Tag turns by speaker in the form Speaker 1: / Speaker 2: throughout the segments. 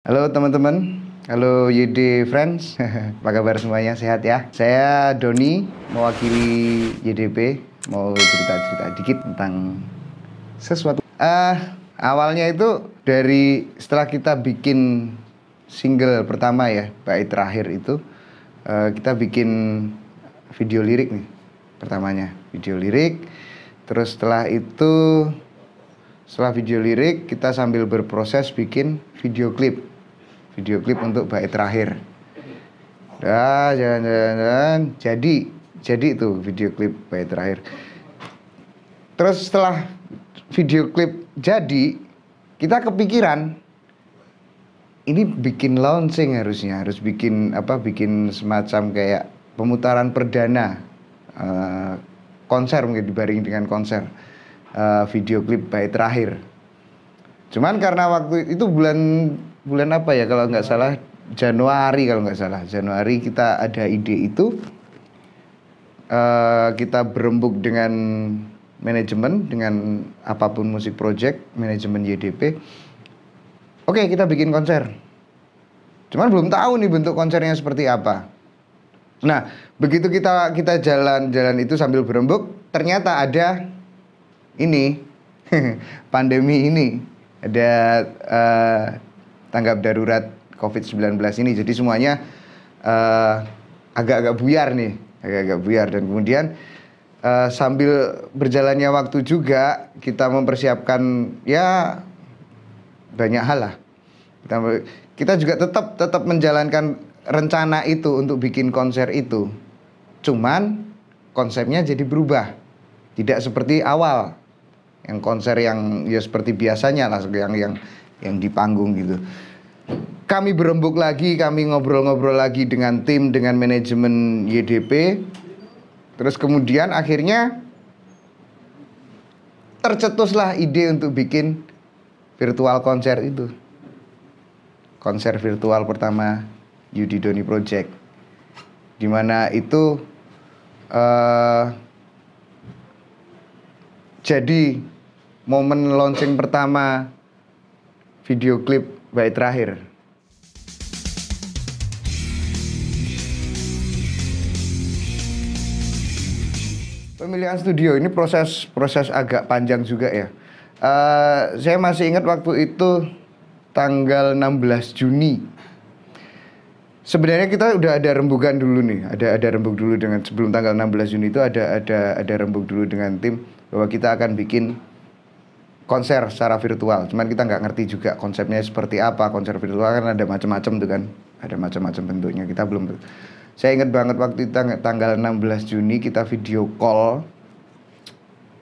Speaker 1: Halo teman-teman, halo YD Friends, apa kabar semuanya, sehat ya? Saya Doni, mewakili YDP, mau cerita-cerita dikit tentang sesuatu. Uh, awalnya itu dari setelah kita bikin single pertama ya, baik terakhir itu, uh, kita bikin video lirik nih, pertamanya video lirik. Terus setelah itu, setelah video lirik, kita sambil berproses bikin video klip video klip untuk bait terakhir dah jalan jalan jadi jadi itu video klip bait terakhir terus setelah video klip jadi kita kepikiran ini bikin launching harusnya harus bikin apa bikin semacam kayak pemutaran perdana uh, konser mungkin dibaring dengan konser uh, video klip baik terakhir cuman karena waktu itu bulan bulan apa ya kalau nggak salah Januari kalau nggak salah Januari kita ada ide itu uh, kita berembuk dengan manajemen dengan apapun musik project manajemen YDP oke kita bikin konser cuman belum tahu nih bentuk konsernya seperti apa nah begitu kita kita jalan-jalan itu sambil berembuk ternyata ada ini pandemi ini ada uh, tanggap darurat COVID-19 ini. Jadi semuanya uh, agak-agak buyar nih, agak-agak buyar dan kemudian uh, sambil berjalannya waktu juga kita mempersiapkan ya banyak hal lah. Kita, kita juga tetap tetap menjalankan rencana itu untuk bikin konser itu. Cuman konsepnya jadi berubah. Tidak seperti awal yang konser yang ya seperti biasanya lah yang yang yang di panggung gitu. Kami berembuk lagi, kami ngobrol-ngobrol lagi dengan tim, dengan manajemen YDP. Terus kemudian akhirnya tercetuslah ide untuk bikin virtual konser itu. Konser virtual pertama Yudi Doni Project. Dimana itu uh, jadi momen launching pertama video klip baik terakhir. Pemilihan studio ini proses proses agak panjang juga ya. Uh, saya masih ingat waktu itu tanggal 16 Juni. Sebenarnya kita udah ada rembukan dulu nih, ada ada rembuk dulu dengan sebelum tanggal 16 Juni itu ada ada ada rembuk dulu dengan tim bahwa kita akan bikin konser secara virtual. Cuman kita nggak ngerti juga konsepnya seperti apa konser virtual kan ada macam-macam tuh kan, ada macam-macam bentuknya. Kita belum. Saya ingat banget waktu itu tanggal 16 Juni kita video call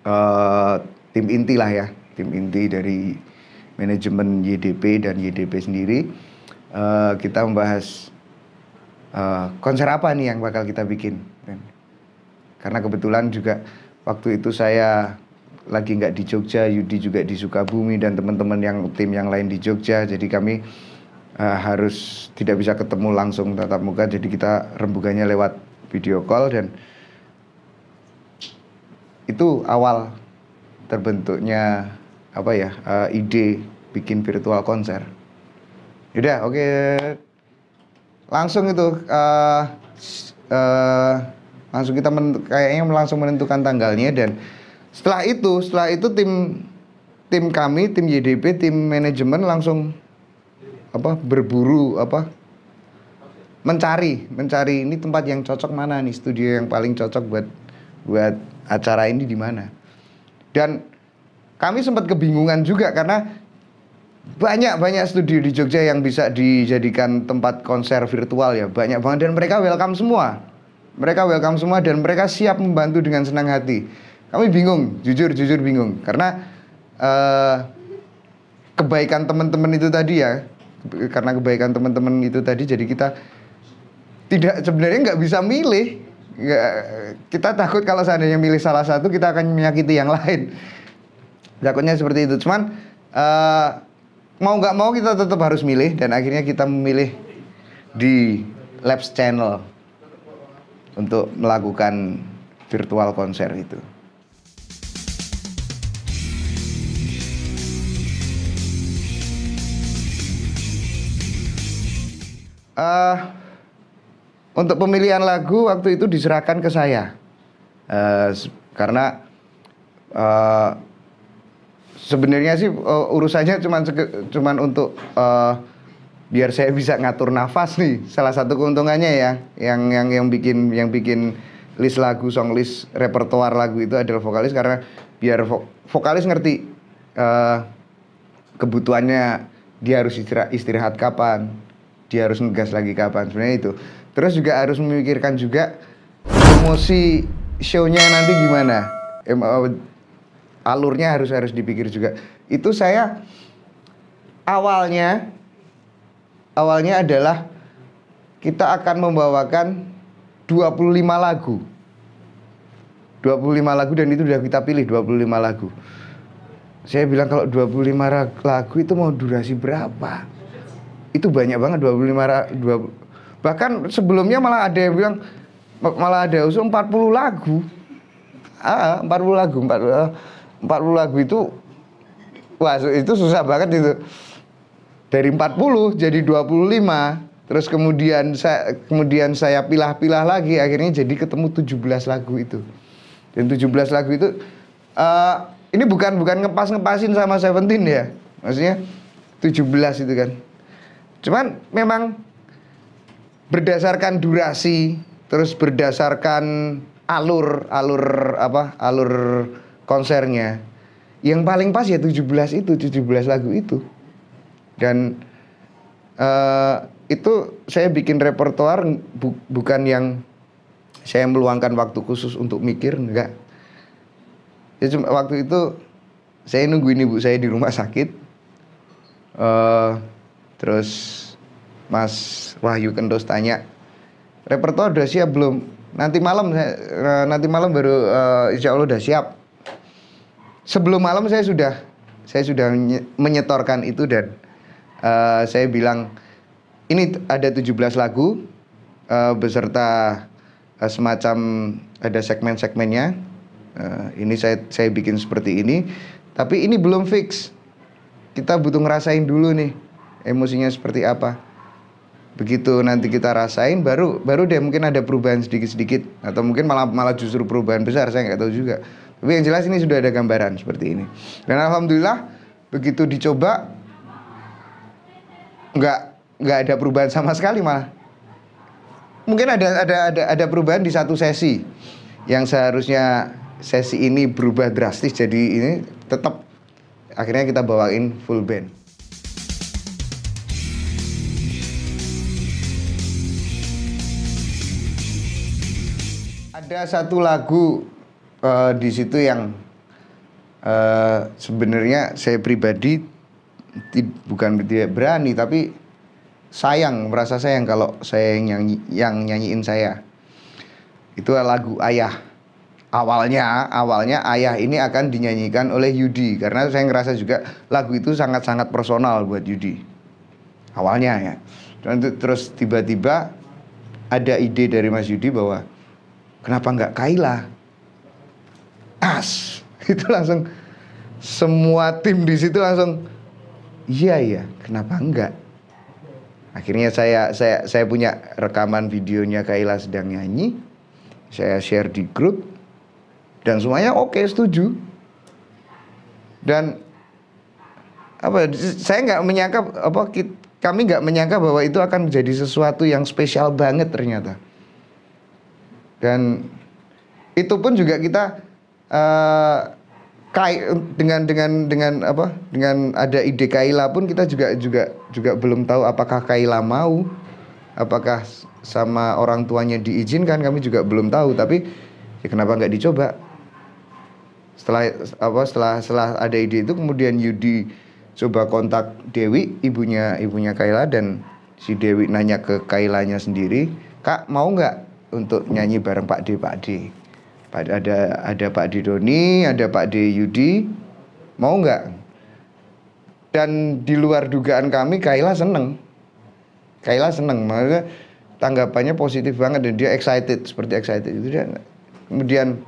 Speaker 1: uh, tim inti lah ya, tim inti dari manajemen YDP dan YDP sendiri. Uh, kita membahas uh, konser apa nih yang bakal kita bikin. Kan. Karena kebetulan juga waktu itu saya lagi nggak di Jogja, Yudi juga di Sukabumi dan teman-teman yang tim yang lain di Jogja. Jadi kami uh, harus tidak bisa ketemu langsung tatap muka. Jadi kita rembukannya lewat video call dan itu awal terbentuknya apa ya uh, ide bikin virtual konser. Yaudah, oke. Okay. Langsung itu uh, uh, langsung kita men kayaknya langsung menentukan tanggalnya dan setelah itu, setelah itu tim tim kami, tim YDP, tim manajemen langsung apa berburu apa mencari mencari ini tempat yang cocok mana nih studio yang paling cocok buat buat acara ini di mana dan kami sempat kebingungan juga karena banyak banyak studio di Jogja yang bisa dijadikan tempat konser virtual ya banyak banget dan mereka welcome semua mereka welcome semua dan mereka siap membantu dengan senang hati kami bingung, jujur jujur bingung karena uh, kebaikan teman-teman itu tadi ya, karena kebaikan teman-teman itu tadi jadi kita tidak sebenarnya nggak bisa milih. Nggak, kita takut kalau seandainya milih salah satu kita akan menyakiti yang lain. Takutnya seperti itu. Cuman uh, mau nggak mau kita tetap harus milih dan akhirnya kita memilih di Labs Channel untuk melakukan virtual konser itu. uh, untuk pemilihan lagu waktu itu diserahkan ke saya uh, karena uh, sebenarnya sih uh, urusannya cuman cuman untuk uh, biar saya bisa ngatur nafas nih salah satu keuntungannya ya yang yang yang bikin yang bikin list lagu song list repertoar lagu itu adalah vokalis karena biar vo vokalis ngerti uh, kebutuhannya dia harus istirahat, istirahat kapan dia harus ngegas lagi kapan sebenarnya itu terus juga harus memikirkan juga promosi shownya nanti gimana eh, alurnya harus harus dipikir juga itu saya awalnya awalnya adalah kita akan membawakan 25 lagu 25 lagu dan itu sudah kita pilih 25 lagu saya bilang kalau 25 lagu itu mau durasi berapa itu banyak banget 25 dua, bahkan sebelumnya malah ada yang bilang malah ada usul 40 lagu. Ah, 40 lagu, 40, 40 eh, lagu itu wah itu susah banget itu. Dari 40 jadi 25. Terus kemudian saya kemudian saya pilah-pilah lagi akhirnya jadi ketemu 17 lagu itu. Dan 17 lagu itu uh, ini bukan bukan ngepas-ngepasin sama Seventeen ya. Maksudnya 17 itu kan. Cuman memang berdasarkan durasi, terus berdasarkan alur alur apa alur konsernya yang paling pas ya 17 itu 17 lagu itu dan uh, itu saya bikin repertoar bu bukan yang saya meluangkan waktu khusus untuk mikir enggak ya cuma waktu itu saya nungguin ibu saya di rumah sakit uh, Terus Mas Wahyu Kendos tanya, repertoire udah siap belum? Nanti malam eh, nanti malam baru uh, Insya Allah udah siap. Sebelum malam saya sudah saya sudah menyetorkan itu dan uh, saya bilang ini ada 17 lagu uh, beserta uh, semacam ada segmen-segmennya. Uh, ini saya saya bikin seperti ini, tapi ini belum fix. Kita butuh ngerasain dulu nih emosinya seperti apa begitu nanti kita rasain baru baru deh mungkin ada perubahan sedikit-sedikit atau mungkin malah malah justru perubahan besar saya nggak tahu juga tapi yang jelas ini sudah ada gambaran seperti ini dan alhamdulillah begitu dicoba nggak nggak ada perubahan sama sekali malah mungkin ada ada ada ada perubahan di satu sesi yang seharusnya sesi ini berubah drastis jadi ini tetap akhirnya kita bawain full band ada satu lagu uh, di situ yang uh, sebenarnya saya pribadi bukan tidak berani tapi sayang merasa sayang kalau saya yang nyanyi yang nyanyiin saya itu lagu ayah awalnya awalnya ayah ini akan dinyanyikan oleh Yudi karena saya ngerasa juga lagu itu sangat sangat personal buat Yudi awalnya ya terus tiba-tiba ada ide dari Mas Yudi bahwa Kenapa nggak Kaila? As. Itu langsung semua tim di situ langsung iya iya, kenapa enggak? Akhirnya saya saya saya punya rekaman videonya Kaila sedang nyanyi. Saya share di grup dan semuanya oke okay, setuju. Dan apa saya nggak menyangka apa kita kami nggak menyangka bahwa itu akan menjadi sesuatu yang spesial banget ternyata dan itu pun juga kita uh, kai dengan dengan dengan apa? Dengan ada ide Kaila pun kita juga juga juga belum tahu apakah Kaila mau, apakah sama orang tuanya diizinkan kami juga belum tahu. Tapi ya kenapa nggak dicoba? Setelah apa? Setelah setelah ada ide itu kemudian Yudi coba kontak Dewi ibunya ibunya Kaila dan si Dewi nanya ke Kailanya sendiri, "Kak, mau nggak untuk nyanyi bareng Pak D Pak D ada ada Pak D Doni ada Pak D Yudi mau nggak dan di luar dugaan kami Kaila seneng Kaila seneng makanya tanggapannya positif banget dan dia excited seperti excited itu dia kemudian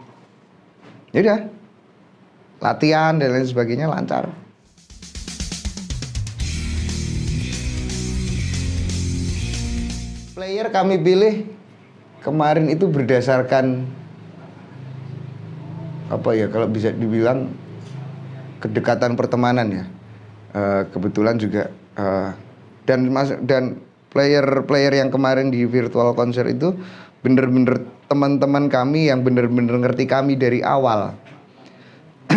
Speaker 1: ya udah latihan dan lain sebagainya lancar player kami pilih kemarin itu berdasarkan apa ya kalau bisa dibilang kedekatan pertemanan ya uh, kebetulan juga uh, dan mas dan player-player yang kemarin di virtual konser itu bener-bener teman-teman kami yang bener-bener ngerti kami dari awal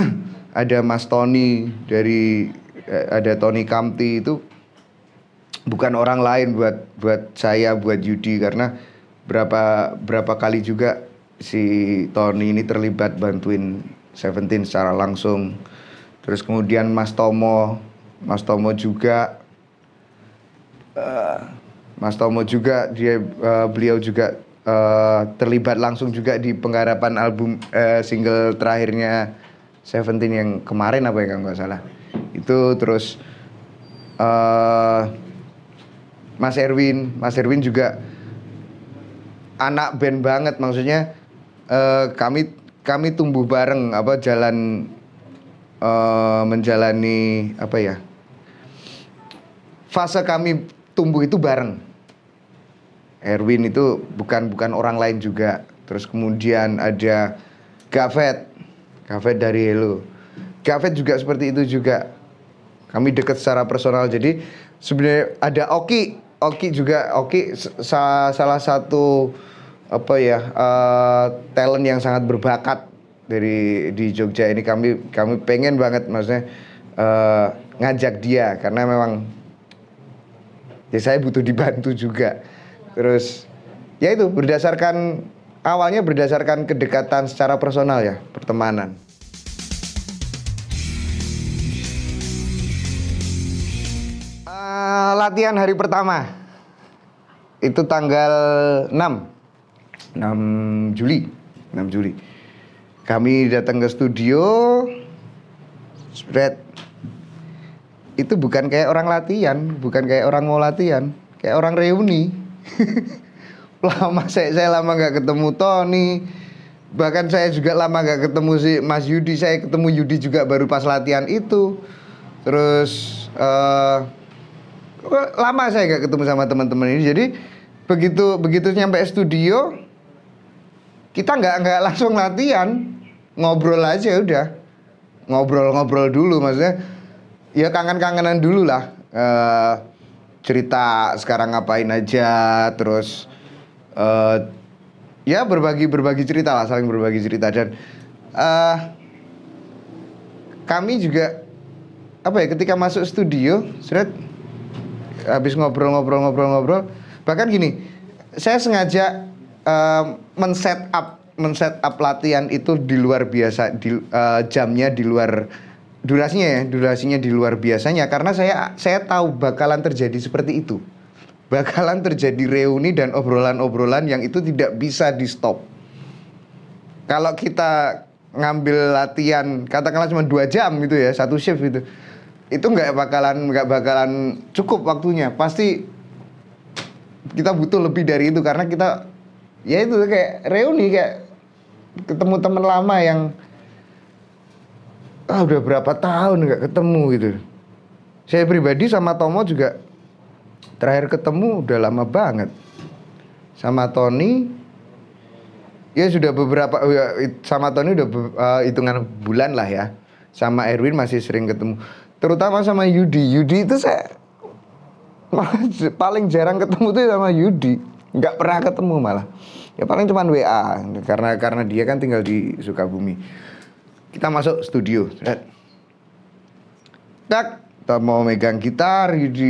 Speaker 1: ada Mas Tony dari eh, ada Tony Kamti itu bukan orang lain buat buat saya buat Yudi karena berapa berapa kali juga si Tony ini terlibat bantuin Seventeen secara langsung. Terus kemudian Mas Tomo, Mas Tomo juga uh, Mas Tomo juga dia uh, beliau juga uh, terlibat langsung juga di penggarapan album uh, single terakhirnya Seventeen yang kemarin apa ya kalau nggak salah. Itu terus uh, Mas Erwin, Mas Erwin juga anak band banget maksudnya uh, kami kami tumbuh bareng apa jalan uh, menjalani apa ya fase kami tumbuh itu bareng Erwin itu bukan bukan orang lain juga terus kemudian ada Gavet Gavet dari Hello Gavet juga seperti itu juga kami dekat secara personal jadi sebenarnya ada Oki Oki juga Oki sa salah satu apa ya uh, talent yang sangat berbakat dari di Jogja ini kami kami pengen banget maksudnya uh, ngajak dia karena memang ya saya butuh dibantu juga terus ya itu berdasarkan awalnya berdasarkan kedekatan secara personal ya pertemanan uh, latihan hari pertama itu tanggal 6 6 Juli 6 Juli kami datang ke studio spread itu bukan kayak orang latihan bukan kayak orang mau latihan kayak orang reuni lama saya, saya lama nggak ketemu Tony bahkan saya juga lama nggak ketemu si Mas Yudi saya ketemu Yudi juga baru pas latihan itu terus uh, lama saya nggak ketemu sama teman-teman ini jadi begitu begitu nyampe studio kita nggak nggak langsung latihan ngobrol aja udah ngobrol-ngobrol dulu maksudnya ya kangen-kangenan dulu lah e, cerita sekarang ngapain aja terus e, ya berbagi berbagi cerita lah saling berbagi cerita dan e, kami juga apa ya ketika masuk studio seret habis ngobrol-ngobrol ngobrol-ngobrol bahkan gini saya sengaja um, men-set up men up latihan itu di luar biasa di, uh, jamnya di luar durasinya ya, durasinya di luar biasanya karena saya saya tahu bakalan terjadi seperti itu. Bakalan terjadi reuni dan obrolan-obrolan yang itu tidak bisa di-stop. Kalau kita ngambil latihan katakanlah cuma dua jam gitu ya, satu shift gitu. Itu nggak bakalan nggak bakalan cukup waktunya. Pasti kita butuh lebih dari itu karena kita ya itu kayak reuni kayak ketemu teman lama yang ah udah berapa tahun nggak ketemu gitu. Saya pribadi sama Tomo juga terakhir ketemu udah lama banget. Sama Tony ya sudah beberapa ya, sama Tony udah uh, hitungan bulan lah ya. Sama Erwin masih sering ketemu. Terutama sama Yudi. Yudi itu saya paling jarang ketemu tuh sama Yudi nggak pernah ketemu malah ya paling cuma WA karena karena dia kan tinggal di Sukabumi kita masuk studio Lihat. tak kita mau megang gitar gitu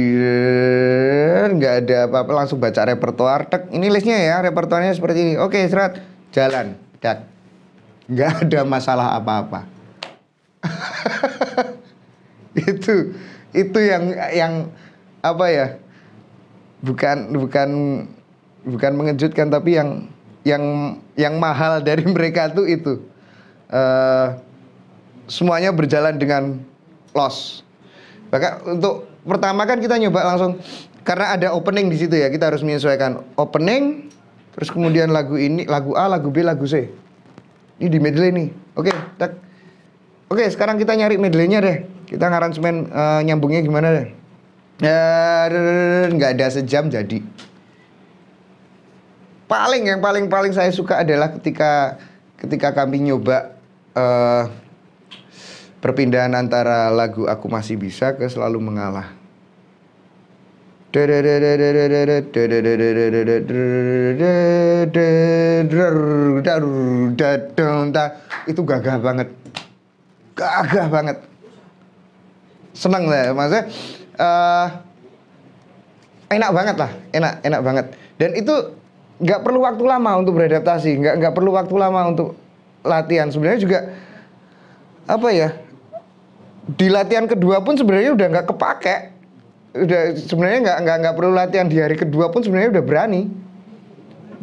Speaker 1: nggak ada apa-apa langsung baca repertoar tek ini listnya ya repertoarnya seperti ini oke serat jalan dak nggak ada masalah apa-apa itu itu yang yang apa ya bukan bukan bukan mengejutkan tapi yang yang yang mahal dari mereka tuh itu uh, semuanya berjalan dengan loss. Bahkan untuk pertama kan kita nyoba langsung karena ada opening di situ ya kita harus menyesuaikan opening terus kemudian lagu ini lagu A lagu B lagu C ini di medley nih oke okay, oke okay, sekarang kita nyari medleynya deh kita ngaransemen uh, nyambungnya gimana deh eh, nggak ada sejam jadi paling yang paling paling saya suka adalah ketika ketika kami nyoba uh, perpindahan antara lagu aku masih bisa ke selalu mengalah. Itu gagah banget. Gagah banget. Senang lah maksudnya uh, enak banget lah, enak enak banget. Dan itu nggak perlu waktu lama untuk beradaptasi, nggak nggak perlu waktu lama untuk latihan. Sebenarnya juga apa ya? Di latihan kedua pun sebenarnya udah nggak kepake. Udah sebenarnya nggak nggak nggak perlu latihan di hari kedua pun sebenarnya udah berani.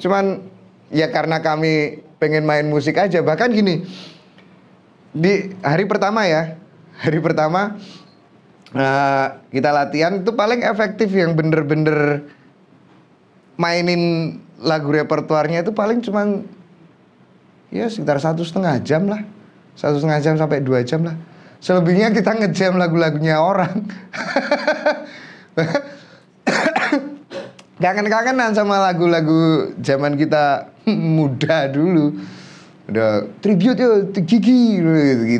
Speaker 1: Cuman ya karena kami pengen main musik aja. Bahkan gini di hari pertama ya, hari pertama uh, kita latihan itu paling efektif yang bener-bener mainin lagu repertoarnya itu paling cuman ya sekitar satu setengah jam lah satu setengah jam sampai dua jam lah selebihnya kita ngejam lagu-lagunya orang kangen-kangenan sama lagu-lagu zaman kita muda dulu udah tribute yuk Gigi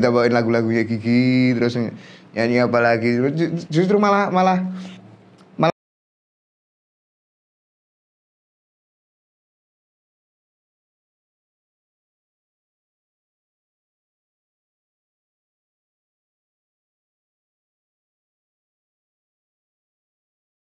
Speaker 1: kita bawain lagu-lagunya Gigi terus nyanyi apa lagi justru malah malah